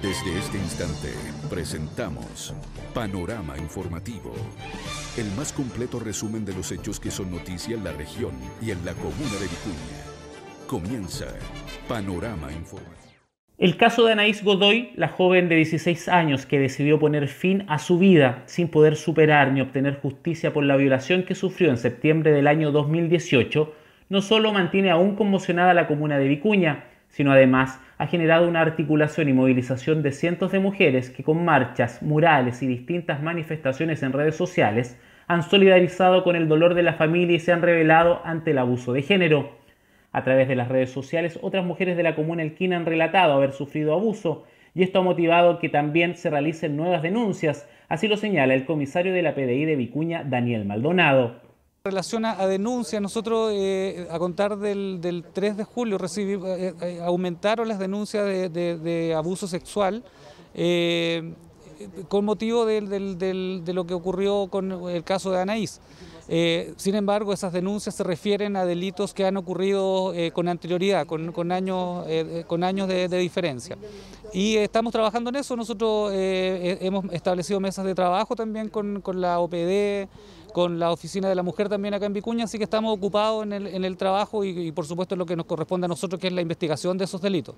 Desde este instante presentamos Panorama Informativo, el más completo resumen de los hechos que son noticia en la región y en la comuna de Vicuña. Comienza Panorama Informativo. El caso de Anaís Godoy, la joven de 16 años que decidió poner fin a su vida sin poder superar ni obtener justicia por la violación que sufrió en septiembre del año 2018, no solo mantiene aún conmocionada la comuna de Vicuña, sino además ha generado una articulación y movilización de cientos de mujeres que con marchas, murales y distintas manifestaciones en redes sociales han solidarizado con el dolor de la familia y se han revelado ante el abuso de género. A través de las redes sociales, otras mujeres de la comuna Elquina han relatado haber sufrido abuso y esto ha motivado que también se realicen nuevas denuncias, así lo señala el comisario de la PDI de Vicuña, Daniel Maldonado relación a, denuncias, nosotros eh, a contar del, del, 3 de julio eh, eh, aumentaron las denuncias de, abuso sexual con motivo de, lo que ocurrió con el caso de Anaís. sin embargo, esas denuncias se refieren a delitos que han ocurrido con anterioridad, con, años, con años de, diferencia. Y estamos trabajando en eso, nosotros hemos establecido mesas de trabajo también con, con la OPD, con la Oficina de la Mujer también acá en Vicuña, así que estamos ocupados en el, trabajo y, por supuesto en lo que nos corresponde a nosotros, que es la investigación de esos delitos.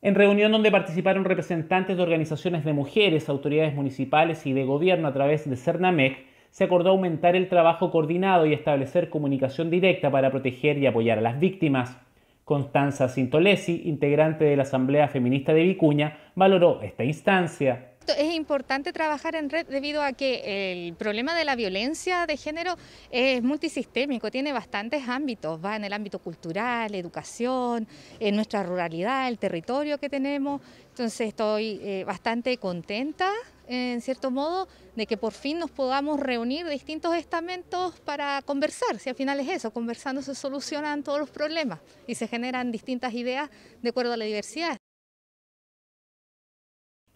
En reunión donde participaron representantes de organizaciones de mujeres, autoridades municipales y de gobierno a través de CERNAMEC, se acordó aumentar el trabajo coordinado y establecer comunicación directa para proteger y apoyar a las víctimas. Constanza Sintolesi, integrante de la Asamblea Feminista de Vicuña, valoró esta instancia es importante trabajar en red debido a que el problema de la violencia de género es multisistémico, tiene bastantes ámbitos, va en el ámbito cultural, educación, en nuestra ruralidad, el territorio que tenemos. Entonces estoy eh, bastante contenta, en cierto modo, de que por fin nos podamos reunir distintos estamentos para conversar, si al final es eso, conversando se solucionan todos los problemas y se generan distintas ideas de acuerdo a la diversidad.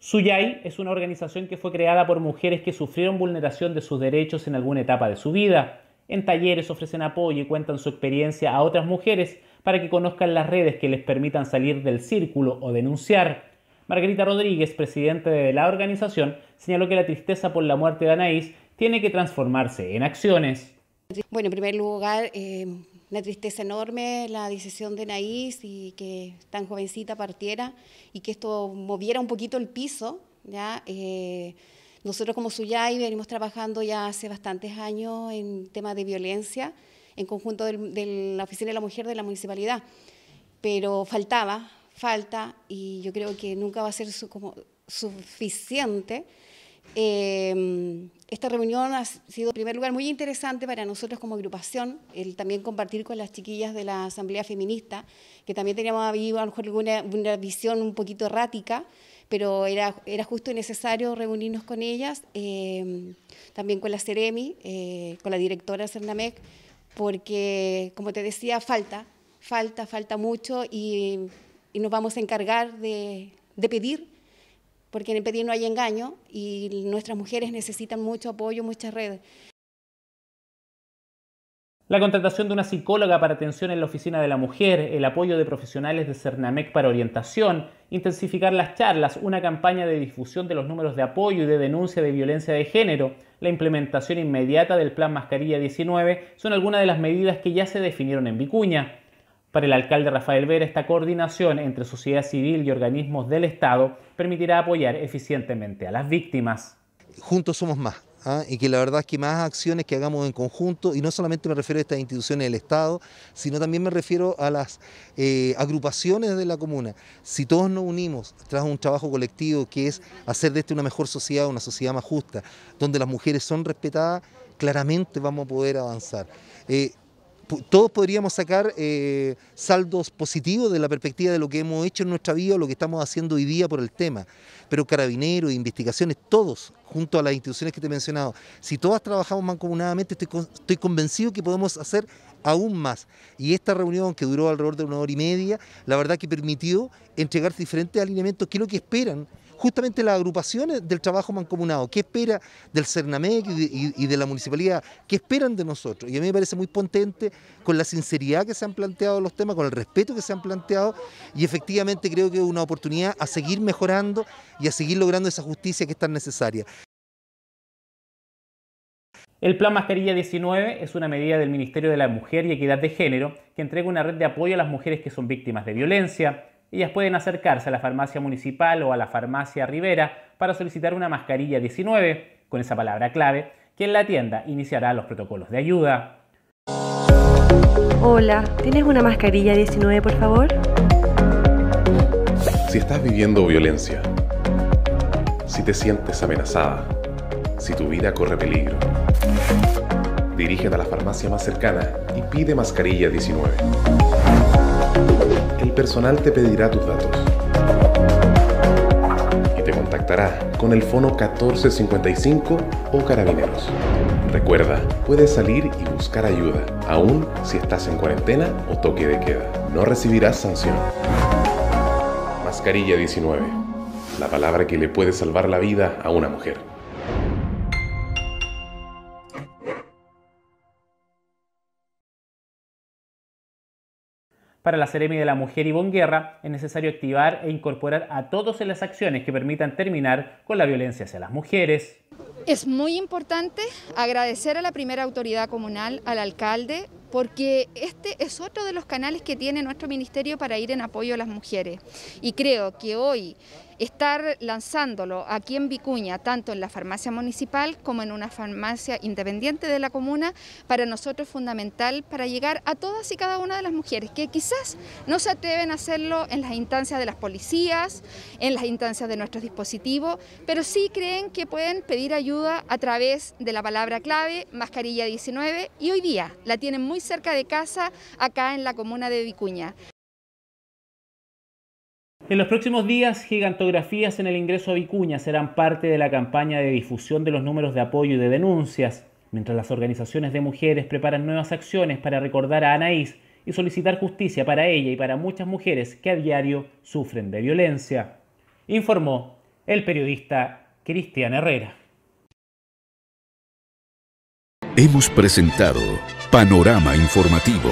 Suyai es una organización que fue creada por mujeres que sufrieron vulneración de sus derechos en alguna etapa de su vida. En talleres ofrecen apoyo y cuentan su experiencia a otras mujeres para que conozcan las redes que les permitan salir del círculo o denunciar. Margarita Rodríguez, presidente de la organización, señaló que la tristeza por la muerte de Anaís tiene que transformarse en acciones. Bueno, en primer lugar, eh, una tristeza enorme la decisión de Naís y que tan jovencita partiera y que esto moviera un poquito el piso. ¿ya? Eh, nosotros como Suyay venimos trabajando ya hace bastantes años en temas de violencia en conjunto de la Oficina de la Mujer de la Municipalidad, pero faltaba, falta, y yo creo que nunca va a ser como suficiente Em, esta reunión ha sido, en primer lugar, muy interesante para nosotros como agrupación, el también compartir con las chiquillas de la Asamblea Feminista, que también teníamos ahí a lo mejor alguna una visión un poquito errática, pero era, era justo y necesario reunirnos con ellas, em, también con la Ceremi, eh, con la directora Cernamec, porque, como te decía, falta, falta, falta mucho y, nos vamos a encargar de, de pedir porque en el pedir no hay engaño y nuestras mujeres necesitan mucho apoyo, muchas redes. La contratación de una psicóloga para atención en la oficina de la mujer, el apoyo de profesionales de Cernamec para orientación, intensificar las charlas, una campaña de difusión de los números de apoyo y de denuncia de violencia de género, la implementación inmediata del Plan Mascarilla 19 son algunas de las medidas que ya se definieron en Vicuña. Para el alcalde Rafael Vera, esta coordinación entre sociedad civil y organismos del Estado permitirá apoyar eficientemente a las víctimas. Juntos somos más. ¿ah? y que la verdad es que más acciones que hagamos en conjunto, y no solamente me refiero a estas instituciones del Estado, sino también me refiero a las eh, agrupaciones de la comuna. Si todos nos unimos tras un trabajo colectivo que es hacer de este una mejor sociedad, una sociedad más justa, donde las mujeres son respetadas, claramente vamos a poder avanzar. Eh, todos podríamos sacar eh, saldos positivos de la perspectiva de lo que hemos hecho en nuestra vida o lo que estamos haciendo hoy día por el tema. Pero carabineros, investigaciones, todos, junto a las instituciones que te he mencionado, si todas trabajamos mancomunadamente, estoy, convencido que podemos hacer aún más. Y esta reunión que duró alrededor de una hora y media, la verdad que permitió entregar diferentes alineamientos, que es lo que esperan justamente las agrupaciones del trabajo mancomunado, qué espera del CERNAMEC y de, la municipalidad, qué esperan de nosotros. Y a mí me parece muy potente con la sinceridad que se han planteado los temas, con el respeto que se han planteado y efectivamente creo que es una oportunidad a seguir mejorando y a seguir logrando esa justicia que es tan necesaria. El Plan Mascarilla 19 es una medida del Ministerio de la Mujer y Equidad de Género que entrega una red de apoyo a las mujeres que son víctimas de violencia, ellas pueden acercarse a la farmacia municipal o a la farmacia Rivera para solicitar una mascarilla 19 con esa palabra clave, quien la tienda iniciará los protocolos de ayuda. Hola, ¿tienes una mascarilla 19 por favor? Si estás viviendo violencia, si te sientes amenazada, si tu vida corre peligro, dirígete a la farmacia más cercana y pide mascarilla 19 personal te pedirá tus datos y te contactará con el fono 1455 o carabineros. Recuerda, puedes salir y buscar ayuda, aún si estás en cuarentena o toque de queda. No recibirás sanción. Mascarilla 19. La palabra que le puede salvar la vida a una mujer. Para la Seremi de la Mujer y Guerra es necesario activar e incorporar a todos en las acciones que permitan terminar con la violencia hacia las mujeres. Es muy importante agradecer a la primera autoridad comunal, al alcalde, porque este es otro de los canales que tiene nuestro ministerio para ir en apoyo a las mujeres. Y creo que hoy estar lanzándolo aquí en Vicuña, tanto en la farmacia municipal como en una farmacia independiente de la comuna, para nosotros es fundamental para llegar a todas y cada una de las mujeres que quizás no se atreven a hacerlo en las instancias de las policías, en las instancias de nuestros dispositivos, pero sí creen que pueden pedir ayuda a través de la palabra clave mascarilla 19 y hoy día la tienen muy cerca de casa acá en la comuna de Vicuña. En los próximos días, gigantografías en el ingreso a Vicuña serán parte de la campaña de difusión de los números de apoyo y de denuncias, mientras las organizaciones de mujeres preparan nuevas acciones para recordar a Anaís y solicitar justicia para ella y para muchas mujeres que a diario sufren de violencia, informó el periodista Cristian Herrera. Hemos presentado Panorama Informativo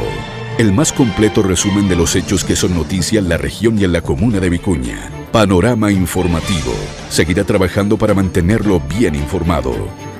el más completo resumen de los hechos que son noticia en la región y en la comuna de Vicuña. Panorama Informativo seguirá trabajando para mantenerlo bien informado.